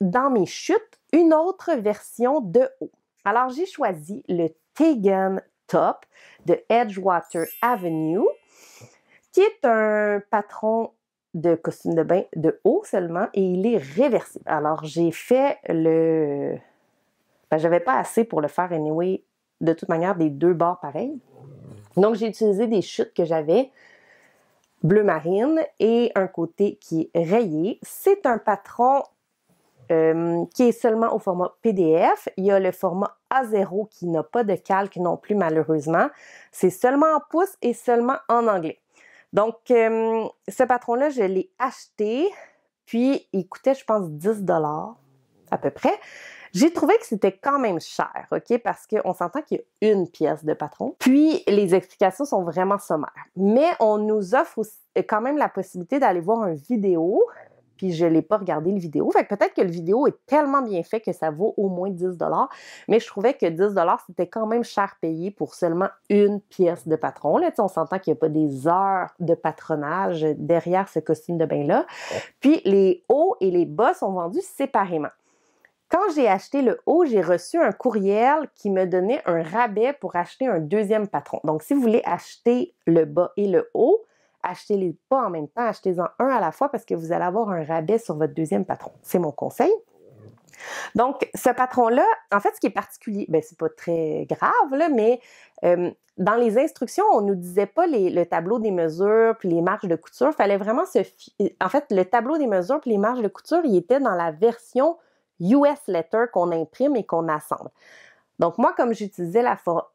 dans mes chutes une autre version de haut. Alors j'ai choisi le Tegan Top de Edgewater Avenue, qui est un patron de costume de bain de haut seulement et il est réversible. Alors j'ai fait le... Ben, j'avais pas assez pour le faire anyway, de toute manière, des deux bords pareils. Donc j'ai utilisé des chutes que j'avais, bleu marine et un côté qui est rayé. C'est un patron euh, qui est seulement au format PDF. Il y a le format A0 qui n'a pas de calque non plus malheureusement. C'est seulement en pouce et seulement en anglais. Donc, euh, ce patron-là, je l'ai acheté, puis il coûtait, je pense, 10 dollars à peu près. J'ai trouvé que c'était quand même cher, OK? Parce qu'on s'entend qu'il y a une pièce de patron. Puis, les explications sont vraiment sommaires. Mais on nous offre euh, quand même la possibilité d'aller voir une vidéo puis je l'ai pas regardé le vidéo. Fait que peut-être que le vidéo est tellement bien fait que ça vaut au moins 10 dollars, mais je trouvais que 10 dollars c'était quand même cher payé pour seulement une pièce de patron. Là, on s'entend qu'il n'y a pas des heures de patronage derrière ce costume de bain là. Puis les hauts et les bas sont vendus séparément. Quand j'ai acheté le haut, j'ai reçu un courriel qui me donnait un rabais pour acheter un deuxième patron. Donc, si vous voulez acheter le bas et le haut, achetez-les pas en même temps, achetez-en un à la fois parce que vous allez avoir un rabais sur votre deuxième patron. C'est mon conseil. Donc, ce patron-là, en fait, ce qui est particulier, ben, c'est pas très grave, mais euh, dans les instructions, on nous disait pas le tableau des mesures puis les marges de couture. Fallait vraiment se. En fait, le tableau des mesures puis les marges de couture, il était dans la version US letter qu'on imprime et qu'on assemble. Donc, moi, comme j'utilisais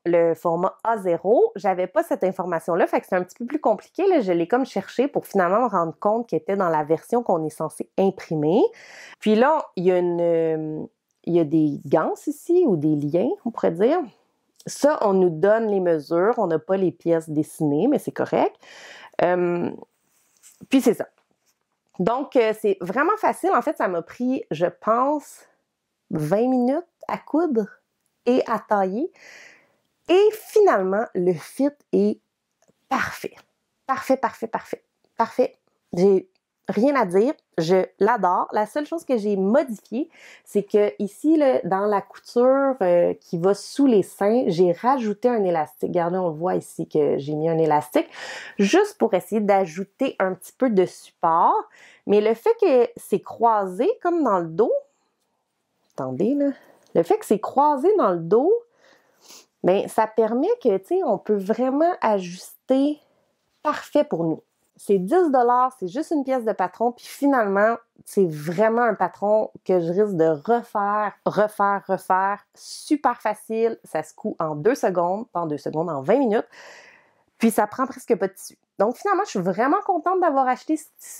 le format A0, j'avais pas cette information-là, fait que c'est un petit peu plus compliqué. Là. Je l'ai comme cherché pour finalement me rendre compte qu'elle était dans la version qu'on est censé imprimer. Puis là, il y a euh, des gants ici ou des liens, on pourrait dire. Ça, on nous donne les mesures, on n'a pas les pièces dessinées, mais c'est correct. Hum, puis c'est ça. Donc, euh, c'est vraiment facile. En fait, ça m'a pris, je pense, 20 minutes à coudre et à tailler. Et finalement, le fit est parfait. Parfait, parfait, parfait. Parfait. J'ai rien à dire. Je l'adore. La seule chose que j'ai modifiée, c'est que ici, dans la couture euh, qui va sous les seins, j'ai rajouté un élastique. Regardez, on le voit ici que j'ai mis un élastique, juste pour essayer d'ajouter un petit peu de support. Mais le fait que c'est croisé comme dans le dos, attendez là, le fait que c'est croisé dans le dos, bien, ça permet que, tu on peut vraiment ajuster parfait pour nous. C'est 10 dollars, c'est juste une pièce de patron, puis finalement, c'est vraiment un patron que je risque de refaire, refaire, refaire. Super facile, ça se coud en deux secondes, pas en 2 secondes, en 20 minutes. Puis ça prend presque pas de tissu. Donc finalement, je suis vraiment contente d'avoir acheté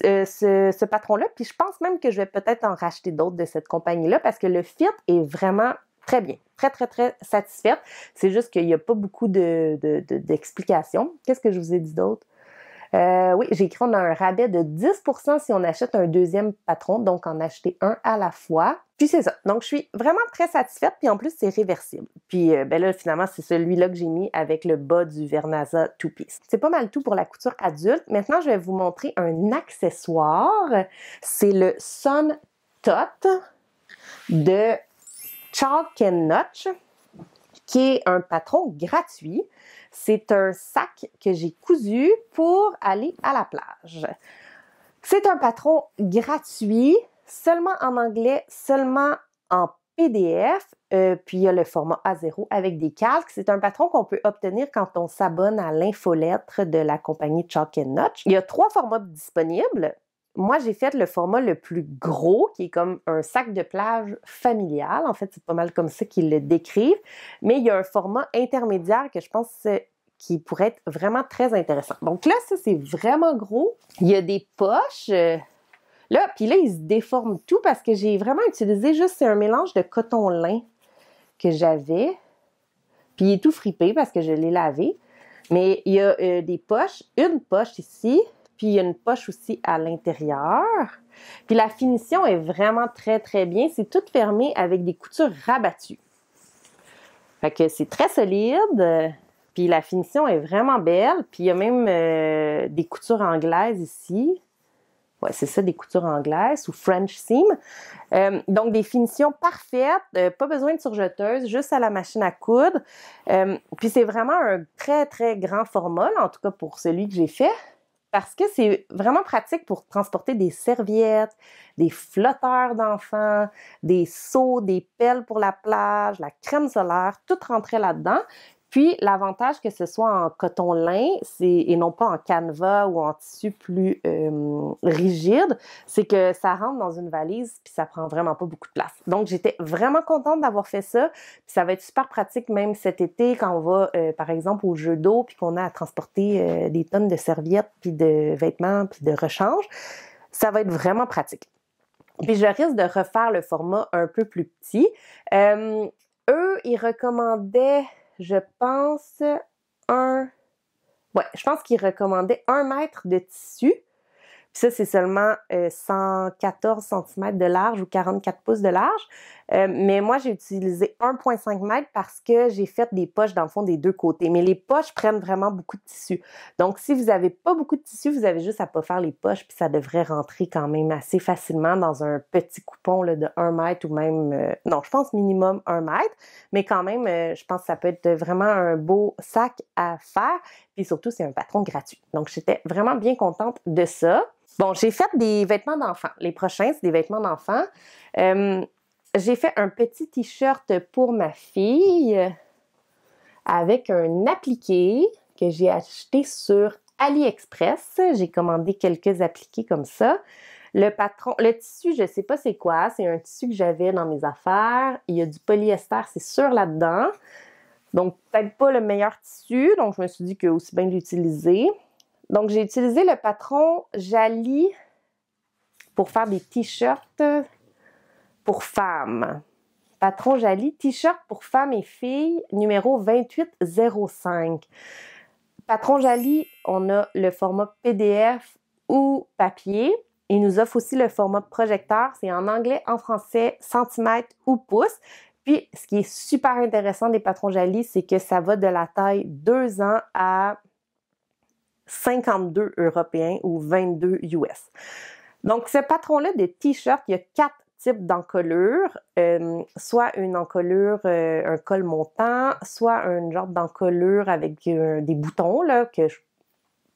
euh, ce, patron-là, puis je pense même que je vais peut-être en racheter d'autres de cette compagnie-là parce que le fit est vraiment très bien. Très, très, très satisfaite. C'est juste qu'il n'y a pas beaucoup d'explications. De, Qu'est-ce que je vous ai dit d'autre? Euh, oui, j'ai écrit on a un rabais de 10 si on achète un deuxième patron, donc en acheter un à la fois. Puis c'est ça. Donc je suis vraiment très satisfaite, puis en plus c'est réversible. Puis euh, ben là finalement c'est celui-là que j'ai mis avec le bas du Vernaza Two Piece. C'est pas mal tout pour la couture adulte. Maintenant je vais vous montrer un accessoire. C'est le Sun Tot de Chalk and Notch qui est un patron gratuit c'est un sac que j'ai cousu pour aller à la plage. C'est un patron gratuit, seulement en anglais, seulement en PDF. Euh, puis il y a le format A0 avec des calques. C'est un patron qu'on peut obtenir quand on s'abonne à l'infolettre de la compagnie Chalk and Notch. Il y a trois formats disponibles. Moi, j'ai fait le format le plus gros, qui est comme un sac de plage familial. En fait, c'est pas mal comme ça qu'ils le décrivent. Mais il y a un format intermédiaire que je pense euh, qui pourrait être vraiment très intéressant. Donc là, ça, c'est vraiment gros. Il y a des poches. Euh, là, puis là, il se déforme tout parce que j'ai vraiment utilisé juste, un mélange de coton-lin que j'avais. Puis il est tout fripé parce que je l'ai lavé. Mais il y a euh, des poches, une poche ici, puis il y a une poche aussi à l'intérieur. Puis la finition est vraiment très, très bien. C'est tout fermé avec des coutures rabattues. Fait que c'est très solide. Puis la finition est vraiment belle. Puis il y a même euh, des coutures anglaises ici. Ouais, c'est ça, des coutures anglaises ou French seam. Euh, donc, des finitions parfaites, euh, pas besoin de surjeteuse, juste à la machine à coudre. puis, c'est vraiment un très, très grand format, en tout cas pour celui que j'ai fait, parce que c'est vraiment pratique pour transporter des serviettes, des flotteurs d'enfants, des seaux, des pelles pour la plage, la crème solaire, tout rentrait là-dedans. Puis, l'avantage que ce soit en coton-lin et non pas en canevas ou en tissu plus euh, rigide, c'est que ça rentre dans une valise puis ça prend vraiment pas beaucoup de place. Donc, j'étais vraiment contente d'avoir fait ça. Puis ça va être super pratique même cet été quand on va, euh, par exemple, au jeu d'eau puis qu'on a à transporter euh, des tonnes de serviettes puis de vêtements puis de rechange. Ça va être vraiment pratique. Puis je risque de refaire le format un peu plus petit. eux, ils recommandaient je pense, un. je pense qu'il recommandait un mètre de tissu. ça, c'est seulement 114 euh, cm de large ou 44 pouces de large. Euh, mais moi, j'ai utilisé 1,5 m parce que j'ai fait des poches dans le fond des deux côtés. Mais les poches prennent vraiment beaucoup de tissu. Donc, si vous n'avez pas beaucoup de tissu, vous avez juste à ne pas faire les poches, puis ça devrait rentrer quand même assez facilement dans un petit coupon de 1 mètre ou même, euh, non, je pense minimum 1 mètre. Mais quand même, euh, je pense que ça peut être vraiment un beau sac à faire. Puis surtout, c'est un patron gratuit. Donc, j'étais vraiment bien contente de ça. Bon, j'ai fait des vêtements d'enfant. Les prochains, c'est des vêtements d'enfants j'ai fait un petit t-shirt pour ma fille avec un appliqué que j'ai acheté sur AliExpress. J'ai commandé quelques appliqués comme ça. Le patron, le tissu, je ne sais pas c'est quoi. C'est un tissu que j'avais dans mes affaires. Il y a du polyester, c'est sûr là-dedans. Donc, peut-être pas le meilleur tissu. Donc, je me suis dit que aussi bien de l'utiliser. Donc, j'ai utilisé le patron Jali pour faire des t-shirts pour femmes. Patron Jali, t-shirt pour femmes et filles, numéro 2805. Patron Jali, on a le format PDF ou papier. Il nous offre aussi le format projecteur. C'est en anglais, en français, centimètres ou pouces. Puis, ce qui est super intéressant des patrons Jali, c'est que ça va de la taille 2 ans à 52 européens ou 22 US. Donc, ce patron-là de t-shirt, il y a quatre type d'encolure, euh, soit une encolure, euh, un col montant, soit un genre d'encolure avec des boutons, là, que je,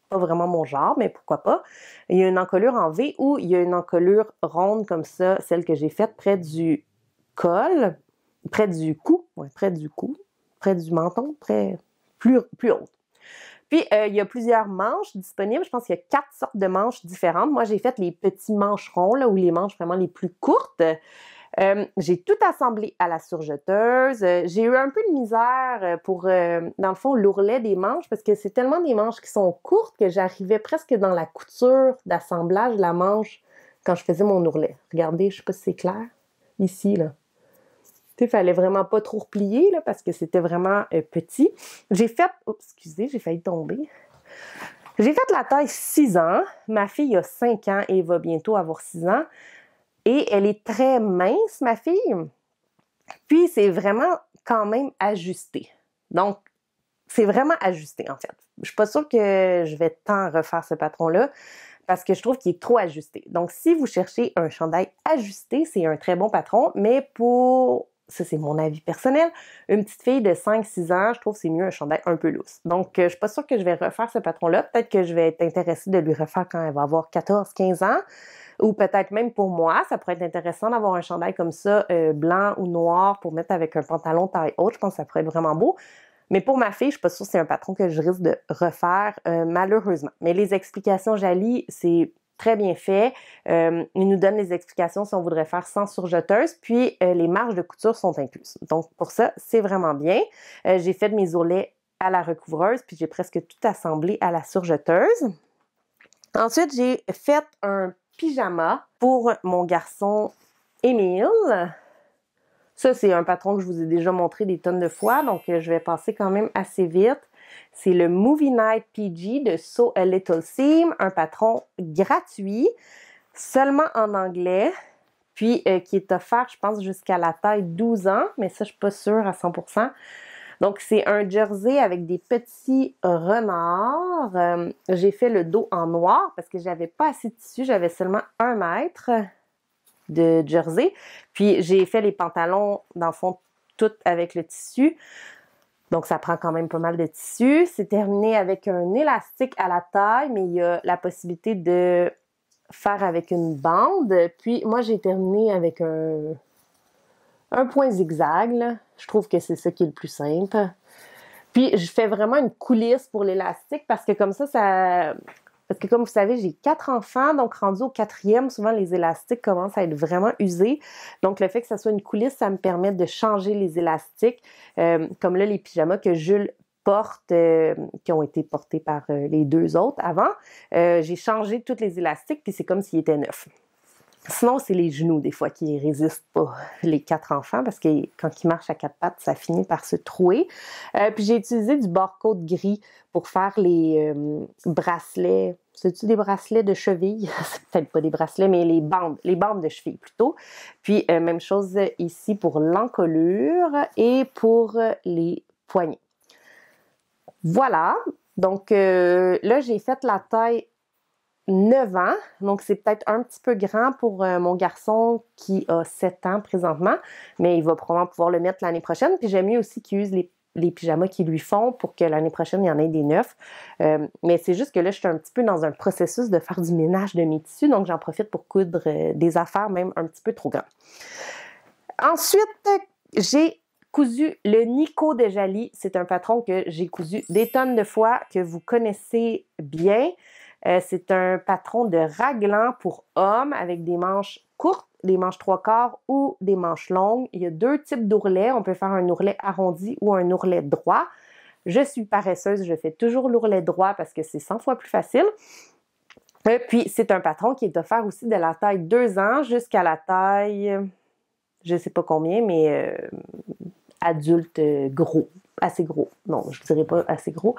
pas vraiment mon genre, mais pourquoi pas. Il y a une encolure en V ou il y a une encolure ronde comme ça, celle que j'ai faite près du col, près du cou, près du cou, près du menton, près, plus, plus haute. Euh, il y a plusieurs manches disponibles. Je pense qu'il y a quatre sortes de manches différentes. Moi, j'ai fait les petits mancherons, là, ou les manches vraiment les plus courtes. Euh, j'ai tout assemblé à la surjeteuse. Euh, j'ai eu un peu de misère pour, dans le fond, l'ourlet des manches parce que c'est tellement des manches qui sont courtes que j'arrivais presque dans la couture d'assemblage de la manche quand je faisais mon ourlet. Regardez, je sais pas si c'est clair. Ici, là. Il fallait vraiment pas trop replier là, parce que c'était vraiment euh, petit. J'ai fait. Oups, excusez, j'ai failli tomber. J'ai fait la taille 6 ans. Ma fille a 5 ans et va bientôt avoir 6 ans. Et elle est très mince, ma fille. Puis c'est vraiment quand même ajusté. Donc, c'est vraiment ajusté, en fait. Je suis pas sûre que je vais tant refaire ce patron-là parce que je trouve qu'il est trop ajusté. Donc, si vous cherchez un chandail ajusté, c'est un très bon patron, mais pour ça c'est mon avis personnel, une petite fille de 5-6 ans, je trouve c'est mieux un chandail un peu lousse. Donc, euh, je suis pas sûre que je vais refaire ce patron-là. Peut-être que je vais être intéressée de lui refaire quand elle va avoir 14-15 ans. Ou peut-être même pour moi, ça pourrait être intéressant d'avoir un chandail comme ça, euh, blanc ou noir, pour mettre avec un pantalon taille haute. Je pense que ça pourrait être vraiment beau. Mais pour ma fille, je suis pas sûre que c'est un patron que je risque de refaire, euh, malheureusement. Mais les explications Jali, c'est très bien fait. Euh, il nous donne les explications si on voudrait faire sans surjeteuse, puis euh, les marges de couture sont incluses. Donc pour ça, c'est vraiment bien. Euh, j'ai fait mes ourlets à la recouvreuse, puis j'ai presque tout assemblé à la surjeteuse. Ensuite, j'ai fait un pyjama pour mon garçon Émile. Ça, c'est un patron que je vous ai déjà montré des tonnes de fois, donc je vais passer quand même assez vite. C'est le Movie Night PG de So A Little Seam, un patron gratuit, seulement en anglais, puis euh, qui est offert, je pense, jusqu'à la taille 12 ans, mais ça, je suis pas sûre à 100%. Donc, c'est un jersey avec des petits renards. Euh, j'ai fait le dos en noir parce que j'avais pas assez de tissu, j'avais seulement un mètre de jersey. Puis j'ai fait les pantalons, dans le fond, tout avec le tissu. Donc, ça prend quand même pas mal de tissu. C'est terminé avec un élastique à la taille, mais il y a la possibilité de faire avec une bande. Puis, moi, j'ai terminé avec un, point zigzag. Je trouve que c'est ça qui est le plus simple. Puis, je fais vraiment une coulisse pour l'élastique parce que comme ça, ça, parce que comme vous savez, j'ai quatre enfants, donc rendu au quatrième, souvent les élastiques commencent à être vraiment usés. Donc le fait que ça soit une coulisse, ça me permet de changer les élastiques. Euh, comme là, les pyjamas que Jules porte, euh, qui ont été portés par euh, les deux autres avant, j'ai changé toutes les élastiques, puis c'est comme s'ils étaient neuf. Sinon, c'est les genoux, des fois, qui résistent pas, les quatre enfants, parce que quand ils marchent à quatre pattes, ça finit par se trouer. Euh, puis j'ai utilisé du barcode gris pour faire les euh, bracelets. C'est-tu des bracelets de cheville? (laughs) C'est peut-être pas des bracelets, mais les bandes, les bandes de cheville plutôt. Puis, euh, même chose ici pour l'encolure et pour les poignets. Voilà. Donc, là, j'ai fait la taille 9 ans, donc c'est peut-être un petit peu grand pour euh, mon garçon qui a 7 ans présentement, mais il va probablement pouvoir le mettre l'année prochaine. Puis j'aime mieux aussi qu'il use les, pyjamas qui lui font pour que l'année prochaine, il y en ait des neufs. Euh, mais c'est juste que là, je suis un petit peu dans un processus de faire du ménage de mes tissus, donc j'en profite pour coudre euh, des affaires même un petit peu trop grands. Ensuite, j'ai cousu le Nico de Jali. C'est un patron que j'ai cousu des tonnes de fois, que vous connaissez bien. Euh, c'est un patron de raglan pour hommes avec des manches courtes, des manches trois quarts ou des manches longues. Il y a deux types d'ourlets. On peut faire un ourlet arrondi ou un ourlet droit. Je suis paresseuse, je fais toujours l'ourlet droit parce que c'est 100 fois plus facile. Euh, puis, c'est un patron qui est offert aussi de la taille 2 ans jusqu'à la taille, je ne sais pas combien, mais euh, adulte euh, gros assez gros, non, je dirais pas assez gros,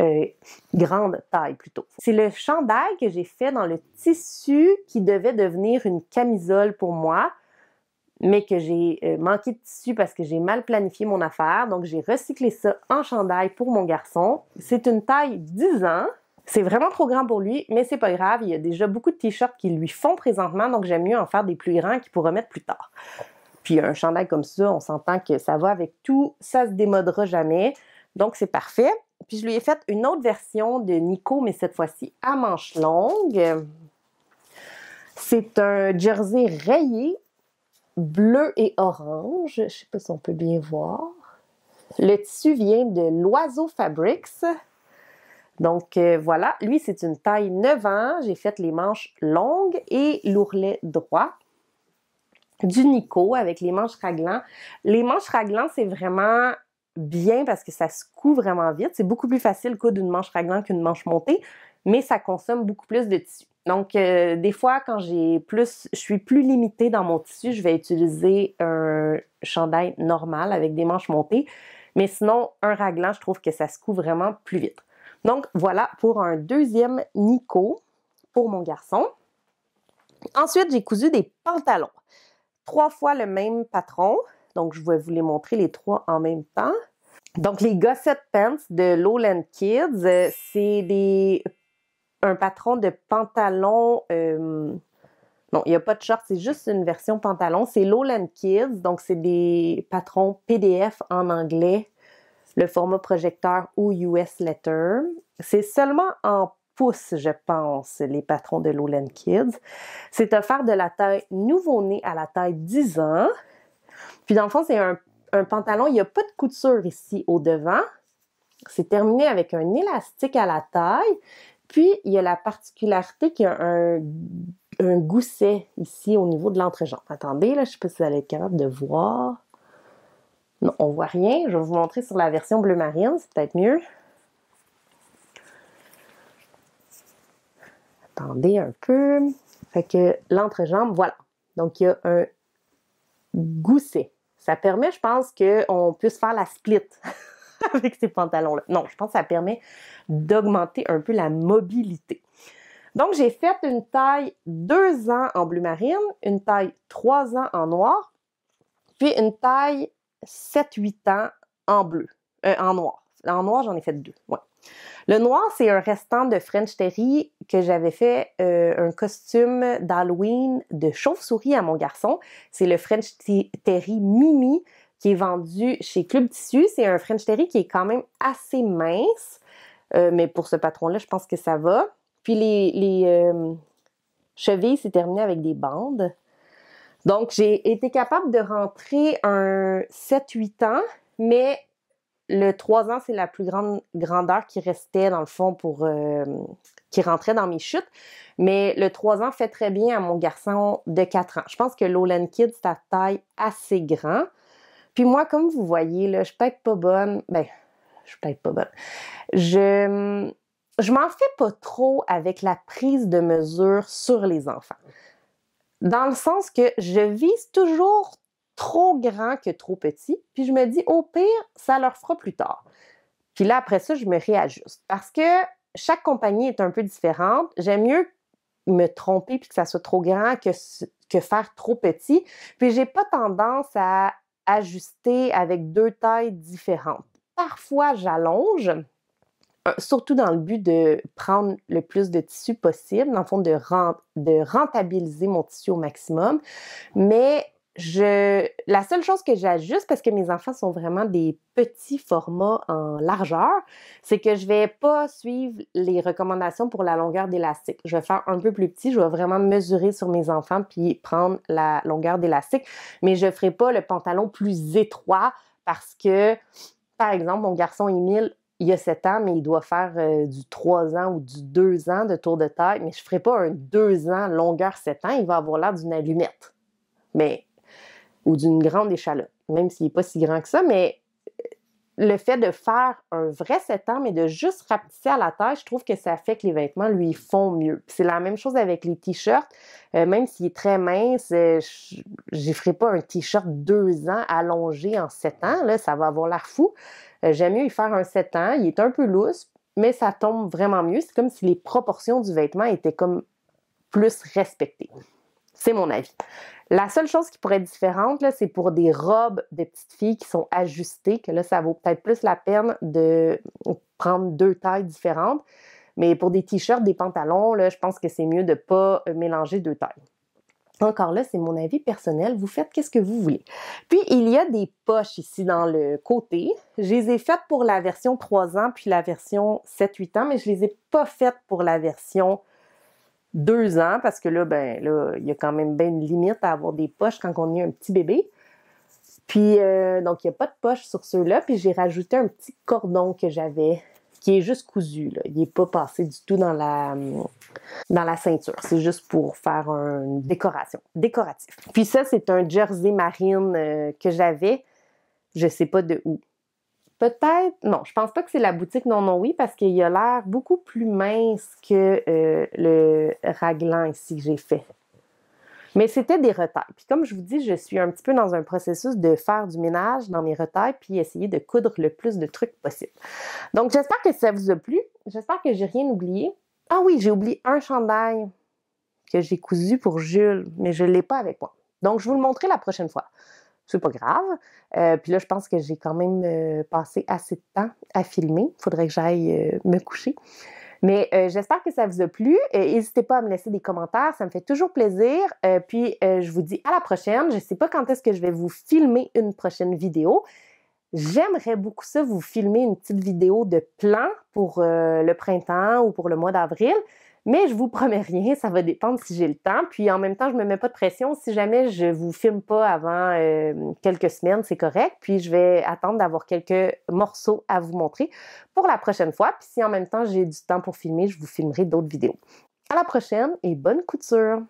euh, grande taille plutôt. C'est le chandail que j'ai fait dans le tissu qui devait devenir une camisole pour moi, mais que j'ai euh, manqué de tissu parce que j'ai mal planifié mon affaire, donc j'ai recyclé ça en chandail pour mon garçon. C'est une taille 10 ans. C'est vraiment trop grand pour lui, mais c'est pas grave, il y a déjà beaucoup de t-shirts qui lui font présentement, donc j'aime mieux en faire des plus grands qu'il pourra mettre plus tard. Puis un chandail comme ça, on s'entend que ça va avec tout, ça se démodera jamais. Donc c'est parfait. Puis je lui ai fait une autre version de Nico, mais cette fois-ci à manches longues. C'est un jersey rayé, bleu et orange. Je ne sais pas si on peut bien voir. Le tissu vient de l'Oiseau Fabrics. Donc euh, voilà, lui c'est une taille 9 ans. J'ai fait les manches longues et l'ourlet droit du Nico avec les manches raglants. Les manches raglants, c'est vraiment bien parce que ça se coud vraiment vite. C'est beaucoup plus facile le d'une manche raglan qu'une manche montée, mais ça consomme beaucoup plus de tissu. Donc, euh, des fois, quand j'ai plus, je suis plus limitée dans mon tissu, je vais utiliser un chandail normal avec des manches montées. Mais sinon, un raglant, je trouve que ça se coud vraiment plus vite. Donc, voilà pour un deuxième Nico pour mon garçon. Ensuite, j'ai cousu des pantalons trois fois le même patron. Donc, je vais vous les montrer les trois en même temps. Donc, les Gosset Pants de Lowland Kids, euh, c'est un patron de pantalon. Euh, non, il n'y a pas de short, c'est juste une version pantalon. C'est Lowland Kids, donc c'est des patrons PDF en anglais, le format projecteur ou US Letter. C'est seulement en je pense, les patrons de Lowland Kids. C'est offert de la taille nouveau-né à la taille 10 ans. Puis dans le fond, c'est un, pantalon, il n'y a pas de couture ici au devant. C'est terminé avec un élastique à la taille. Puis, il y a la particularité qu'il y a un, gousset ici au niveau de l'entrejambe. Attendez, là, je ne sais pas si vous allez être capable de voir. Non, on voit rien. Je vais vous montrer sur la version bleu marine, c'est peut-être mieux. attendez un peu. Fait que l'entrejambe, voilà. Donc, il y a un gousset. Ça permet, je pense, qu'on puisse faire la split (laughs) avec ces pantalons-là. Non, je pense que ça permet d'augmenter un peu la mobilité. Donc, j'ai fait une taille 2 ans en bleu marine, une taille 3 ans en noir, puis une taille 7-8 ans en bleu, euh, en noir. En noir, j'en ai fait deux. Ouais. Le noir, c'est un restant de French Terry que j'avais fait euh, un costume d'Halloween de chauve-souris à mon garçon. C'est le French Terry Mimi qui est vendu chez Club Tissu. C'est un French Terry qui est quand même assez mince, euh, mais pour ce patron-là, je pense que ça va. Puis les, euh, chevilles, c'est terminé avec des bandes. Donc, j'ai été capable de rentrer un 7-8 ans, mais le 3 ans, c'est la plus grande grandeur qui restait, dans le fond, pour euh, qui rentrait dans mes chutes. Mais le 3 ans fait très bien à mon garçon de 4 ans. Je pense que l'Olan Kid, c'est à taille assez grand. Puis moi, comme vous voyez, là, je peux être pas bonne. Ben, je peux être pas bonne. Je, je m'en fais pas trop avec la prise de mesure sur les enfants. Dans le sens que je vise toujours trop grand que trop petit. Puis je me dis, au pire, ça leur fera plus tard. Puis là, après ça, je me réajuste. Parce que chaque compagnie est un peu différente. J'aime mieux me tromper puis que ça soit trop grand que, que faire trop petit. Puis j'ai pas tendance à ajuster avec deux tailles différentes. Parfois, j'allonge, euh, surtout dans le but de prendre le plus de tissu possible, dans le fond, de, rentabiliser mon tissu au maximum. Mais je, la seule chose que j'ajuste, parce que mes enfants sont vraiment des petits formats en largeur, c'est que je vais pas suivre les recommandations pour la longueur d'élastique. Je vais faire un peu plus petit, je vais vraiment mesurer sur mes enfants puis prendre la longueur d'élastique, mais je ferai pas le pantalon plus étroit parce que, par exemple, mon garçon Émile, il a 7 ans, mais il doit faire euh, du 3 ans ou du 2 ans de tour de taille, mais je ferai pas un 2 ans longueur 7 ans, il va avoir l'air d'une allumette. Mais ou d'une grande échalote, même s'il n'est pas si grand que ça, mais euh, le fait de faire un vrai 7 ans, mais de juste rapetisser à la taille, je trouve que ça fait que les vêtements lui font mieux. C'est la même chose avec les t-shirts. Euh, même s'il est très mince, euh, je ne ferai pas un t-shirt 2 ans allongé en 7 ans. Là, ça va avoir l'air fou. J'aime mieux y faire un 7 ans. Il est un peu lousse, mais ça tombe vraiment mieux. C'est comme si les proportions du vêtement étaient comme plus respectées. C'est mon avis. La seule chose qui pourrait être différente, c'est pour des robes de petites filles qui sont ajustées, que là, ça vaut peut-être plus la peine de prendre deux tailles différentes. Mais pour des t-shirts, des pantalons, là, je pense que c'est mieux de ne pas euh, mélanger deux tailles. Encore là, c'est mon avis personnel. Vous faites qu'est-ce que vous voulez. Puis, il y a des poches ici dans le côté. Je les ai faites pour la version 3 ans, puis la version 7-8 ans, mais je les ai pas faites pour la version deux ans, parce que là, ben là, il y a quand même bien une limite à avoir des poches quand on est un petit bébé. Puis, euh, donc, il n'y a pas de poche sur ceux-là. Puis, j'ai rajouté un petit cordon que j'avais, qui est juste cousu. Là. Il n'est pas passé du tout dans la, dans la ceinture. C'est juste pour faire une décoration, décoratif. Puis ça, c'est un jersey marine euh, que j'avais. Je sais pas de où peut-être, non, je pense pas que c'est la boutique Non Non Oui parce qu'il a l'air beaucoup plus mince que euh, le raglan ici que j'ai fait. Mais c'était des retails. Puis comme je vous dis, je suis un petit peu dans un processus de faire du ménage dans mes retailles puis essayer de coudre le plus de trucs possible. Donc j'espère que ça vous a plu. J'espère que j'ai rien oublié. Ah oui, j'ai oublié un chandail que j'ai cousu pour Jules, mais je ne l'ai pas avec moi. Donc je vous le montrerai la prochaine fois c'est pas grave. Euh, puis là, je pense que j'ai quand même euh, passé assez de temps à filmer. Il faudrait que j'aille euh, me coucher. Mais j'espère que ça vous a plu. N'hésitez pas à me laisser des commentaires, ça me fait toujours plaisir. puis je vous dis à la prochaine. Je ne sais pas quand est-ce que je vais vous filmer une prochaine vidéo. J'aimerais beaucoup ça, vous filmer une petite vidéo de plan pour le printemps ou pour le mois d'avril. Mais je vous promets rien, ça va dépendre si j'ai le temps. Puis en même temps, je me mets pas de pression. Si jamais je vous filme pas avant euh, quelques semaines, c'est correct. Puis je vais attendre d'avoir quelques morceaux à vous montrer pour la prochaine fois. Puis si en même temps j'ai du temps pour filmer, je vous filmerai d'autres vidéos. À la prochaine et bonne couture!